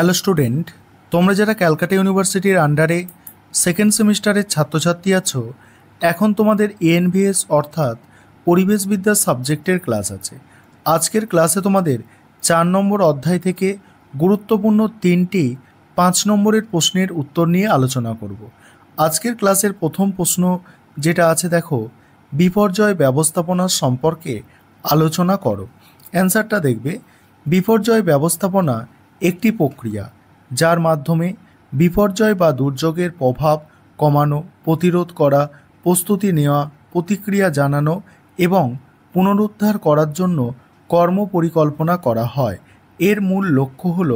hello student তোমরা যারা ক্যালকাটা ইউনিভার্সিটির আন্ডারে সেকেন্ড সেমিস্টারের ছাত্রছাত্রী আছো এখন তোমাদের এএনভিএস অর্থাৎ পরিবেশবিদ্যা সাবজেক্টের ক্লাস আছে আজকের ক্লাসে তোমাদের চার নম্বর অধ্যায় থেকে গুরুত্বপূর্ণ তিনটি পাঁচ নম্বরের প্রশ্নের উত্তর নিয়ে আলোচনা করব আজকের ক্লাসের প্রথম প্রশ্ন যেটা আছে দেখো বিপর্যয় ব্যবস্থাপনা সম্পর্কে আলোচনা করো অ্যান্সারটা দেখবে বিপর্যয় ব্যবস্থাপনা একটি প্রক্রিয়া যার মাধ্যমে বিপর্যয় বা দুর্যোগের প্রভাব কমানো প্রতিরোধ করা প্রস্তুতি নেওয়া প্রতিক্রিয়া জানানো এবং পুনরুদ্ধার করার জন্য কর্ম পরিকল্পনা করা হয় এর মূল লক্ষ্য হল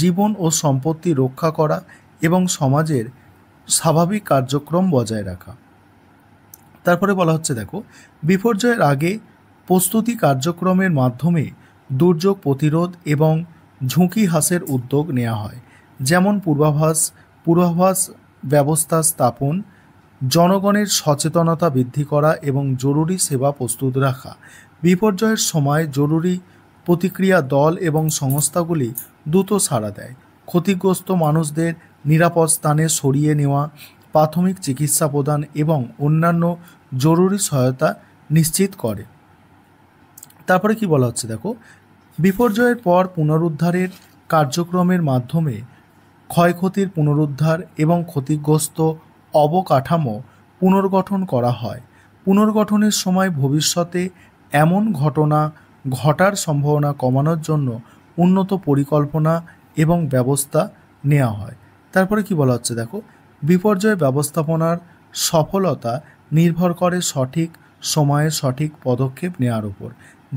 জীবন ও সম্পত্তি রক্ষা করা এবং সমাজের স্বাভাবিক কার্যক্রম বজায় রাখা তারপরে বলা হচ্ছে দেখো বিপর্যয়ের আগে প্রস্তুতি কার্যক্রমের মাধ্যমে দুর্যোগ প্রতিরোধ এবং ঝুঁকি হ্রাসের উদ্যোগ নেওয়া হয় যেমন পূর্বাভাস পূর্বাভাস ব্যবস্থা স্থাপন জনগণের সচেতনতা বৃদ্ধি করা এবং জরুরি সেবা প্রস্তুত রাখা বিপর্যয়ের সময় জরুরি প্রতিক্রিয়া দল এবং সংস্থাগুলি দ্রুত সাড়া দেয় ক্ষতিগ্রস্ত মানুষদের নিরাপদ স্থানে সরিয়ে নেওয়া প্রাথমিক চিকিৎসা প্রদান এবং অন্যান্য জরুরি সহায়তা নিশ্চিত করে তারপরে কি বলা হচ্ছে দেখো বিপর্যয়ের পর পুনরুদ্ধারের কার্যক্রমের মাধ্যমে ক্ষয়ক্ষতির পুনরুদ্ধার এবং ক্ষতিগ্রস্ত অবকাঠামো পুনর্গঠন করা হয় পুনর্গঠনের সময় ভবিষ্যতে এমন ঘটনা ঘটার সম্ভাবনা কমানোর জন্য উন্নত পরিকল্পনা এবং ব্যবস্থা নেওয়া হয় তারপরে কি বলা হচ্ছে দেখো বিপর্যয় ব্যবস্থাপনার সফলতা নির্ভর করে সঠিক সময়ে সঠিক পদক্ষেপ নেওয়ার উপর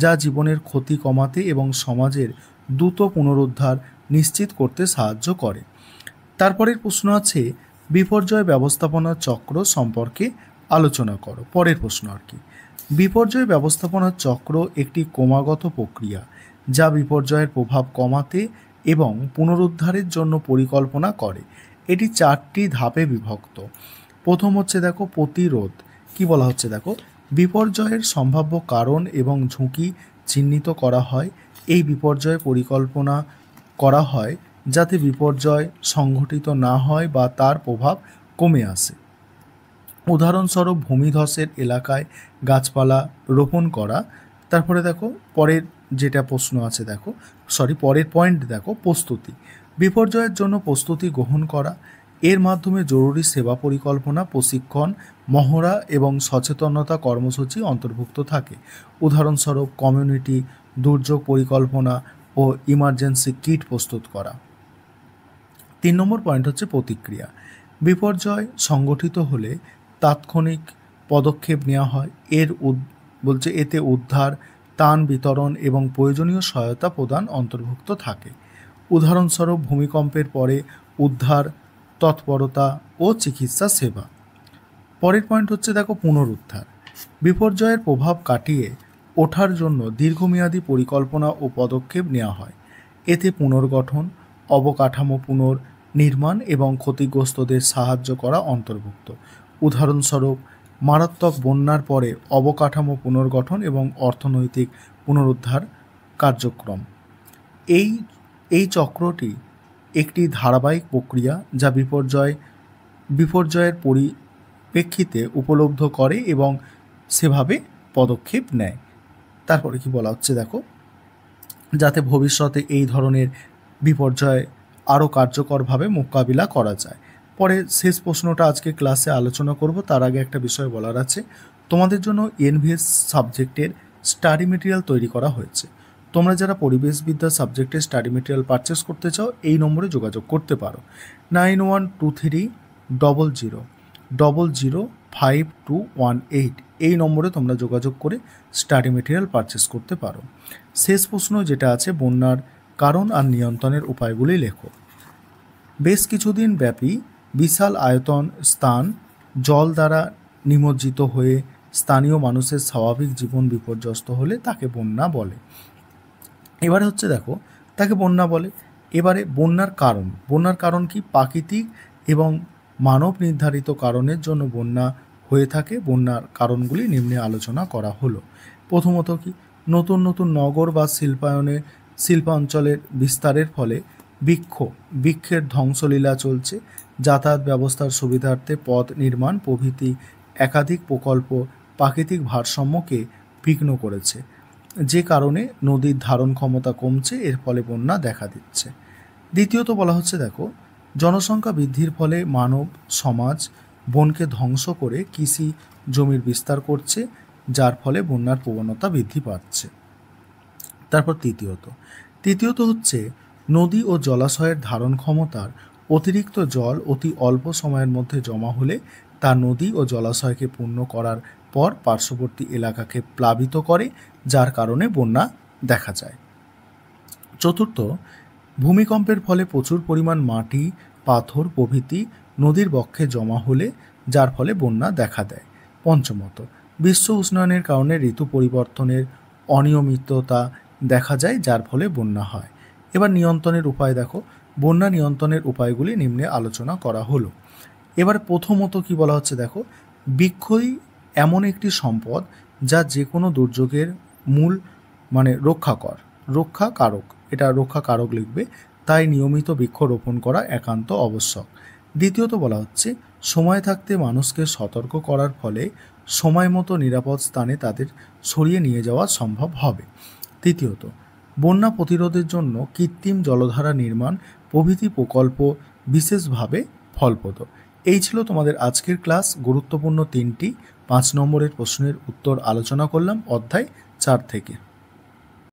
যা জীবনের ক্ষতি কমাতে এবং সমাজের দ্রুত পুনরুদ্ধার নিশ্চিত করতে সাহায্য করে তারপরের প্রশ্ন আছে বিপর্যয় ব্যবস্থাপনা চক্র সম্পর্কে আলোচনা করো পরের প্রশ্ন আর কি বিপর্যয় ব্যবস্থাপনা চক্র একটি ক্রমাগত প্রক্রিয়া যা বিপর্যয়ের প্রভাব কমাতে এবং পুনরুদ্ধারের জন্য পরিকল্পনা করে এটি চারটি ধাপে বিভক্ত প্রথম হচ্ছে দেখো প্রতিরোধ কি বলা হচ্ছে দেখো বিপর্যয়ের সম্ভাব্য কারণ এবং ঝুঁকি চিহ্নিত করা হয় এই বিপর্যয় পরিকল্পনা করা হয় যাতে বিপর্যয় সংঘটিত না হয় বা তার প্রভাব কমে আসে উদাহরণস্বরূপ ভূমিধসের এলাকায় গাছপালা রোপণ করা তারপরে দেখো পরের যেটা প্রশ্ন আছে দেখো সরি পরের পয়েন্ট দেখো প্রস্তুতি বিপর্যয়ের জন্য প্রস্তুতি গ্রহণ করা এর মাধ্যমে জরুরি সেবা পরিকল্পনা প্রশিক্ষণ মহড়া এবং সচেতনতা কর্মসূচি অন্তর্ভুক্ত থাকে উদাহরণস্বরূপ কমিউনিটি দুর্যোগ পরিকল্পনা ও ইমার্জেন্সি কিট প্রস্তুত করা তিন নম্বর পয়েন্ট হচ্ছে প্রতিক্রিয়া বিপর্যয় সংগঠিত হলে তাৎক্ষণিক পদক্ষেপ নেওয়া হয় এর বলছে এতে উদ্ধার তান বিতরণ এবং প্রয়োজনীয় সহায়তা প্রদান অন্তর্ভুক্ত থাকে উদাহরণস্বরূপ ভূমিকম্পের পরে উদ্ধার তৎপরতা ও চিকিৎসা সেবা পরের পয়েন্ট হচ্ছে দেখো পুনরুদ্ধার বিপর্যয়ের প্রভাব কাটিয়ে ওঠার জন্য দীর্ঘমেয়াদী পরিকল্পনা ও পদক্ষেপ নেওয়া হয় এতে পুনর্গঠন অবকাঠামো পুনর নির্মাণ এবং ক্ষতিগ্রস্তদের সাহায্য করা অন্তর্ভুক্ত উদাহরণস্বরূপ মারাত্মক বন্যার পরে অবকাঠামো পুনর্গঠন এবং অর্থনৈতিক পুনরুদ্ধার কার্যক্রম এই এই চক্রটি একটি ধারাবাহিক প্রক্রিয়া যা বিপর্যয় বিপর্যয়ের পরিপ্রেক্ষিতে উপলব্ধ করে এবং সেভাবে পদক্ষেপ নেয় তারপরে কি বলা হচ্ছে দেখো যাতে ভবিষ্যতে এই ধরনের বিপর্যয় আরও কার্যকরভাবে মোকাবিলা করা যায় পরে শেষ প্রশ্নটা আজকে ক্লাসে আলোচনা করব তার আগে একটা বিষয় বলার আছে তোমাদের জন্য এনভিএস সাবজেক্টের স্টাডি মেটেরিয়াল তৈরি করা হয়েছে তোমরা যারা পরিবেশবিদ্যা সাবজেক্টে স্টাডি মেটেরিয়াল পারচেস করতে চাও এই নম্বরে যোগাযোগ করতে পারো nine one two three double zero double zero five two one eight এই নম্বরে তোমরা যোগাযোগ করে স্টাডি মেটেরিয়াল পারচেস করতে পারো শেষ প্রশ্ন যেটা আছে বন্যার কারণ আর নিয়ন্ত্রণের উপায়গুলি লেখো বেশ কিছুদিন ব্যাপী বিশাল আয়তন স্থান জল দ্বারা নিমজ্জিত হয়ে স্থানীয় মানুষের স্বাভাবিক জীবন বিপর্যস্ত হলে তাকে বন্যা বলে এবারে হচ্ছে দেখো তাকে বন্যা বলে এবারে বন্যার কারণ বন্যার কারণ কি প্রাকৃতিক এবং মানব নির্ধারিত কারণের জন্য বন্যা হয়ে থাকে বন্যার কারণগুলি নিম্নে আলোচনা করা হলো প্রথমত কি নতুন নতুন নগর বা শিল্পায়নের শিল্পাঞ্চলের বিস্তারের ফলে বৃক্ষ বৃক্ষের ধ্বংসলীলা চলছে যাতায়াত ব্যবস্থার সুবিধার্থে পথ নির্মাণ প্রভৃতি একাধিক প্রকল্প প্রাকৃতিক ভারসাম্যকে বিঘ্ন করেছে যে কারণে নদীর ধারণ ক্ষমতা কমছে এর ফলে বন্যা দেখা দিচ্ছে দ্বিতীয়ত বলা হচ্ছে দেখো জনসংখ্যা বৃদ্ধির ফলে মানব সমাজ বনকে ধ্বংস করে কৃষি জমির বিস্তার করছে যার ফলে বন্যার প্রবণতা বৃদ্ধি পাচ্ছে তারপর তৃতীয়ত তৃতীয়ত হচ্ছে নদী ও জলাশয়ের ধারণ ক্ষমতার অতিরিক্ত জল অতি অল্প সময়ের মধ্যে জমা হলে তা নদী ও জলাশয়কে পূর্ণ করার পর পার্শ্ববর্তী এলাকাকে প্লাবিত করে যার কারণে বন্যা দেখা যায় চতুর্থ ভূমিকম্পের ফলে প্রচুর পরিমাণ মাটি পাথর প্রভৃতি নদীর বক্ষে জমা হলে যার ফলে বন্যা দেখা দেয় পঞ্চমত বিশ্ব উষ্ণায়নের কারণে ঋতু পরিবর্তনের অনিয়মিততা দেখা যায় যার ফলে বন্যা হয় এবার নিয়ন্ত্রণের উপায় দেখো বন্যা নিয়ন্ত্রণের উপায়গুলি নিম্নে আলোচনা করা হলো এবার প্রথমত কি বলা হচ্ছে দেখো বৃক্ষই এমন একটি সম্পদ যা যে কোনো দুর্যোগের মূল মানে রক্ষাকর রক্ষা কারক এটা রক্ষা কারক লিখবে তাই নিয়মিত বৃক্ষরোপণ করা একান্ত আবশ্যক দ্বিতীয়ত বলা হচ্ছে সময় থাকতে মানুষকে সতর্ক করার ফলে সময় মতো নিরাপদ স্থানে তাদের সরিয়ে নিয়ে যাওয়া সম্ভব হবে তৃতীয়ত বন্যা প্রতিরোধের জন্য কৃত্রিম জলধারা নির্মাণ প্রভৃতি প্রকল্প বিশেষভাবে ফলপ্রদ এই ছিল তোমাদের আজকের ক্লাস গুরুত্বপূর্ণ তিনটি পাঁচ নম্বরের প্রশ্নের উত্তর আলোচনা করলাম অধ্যায় চার থেকে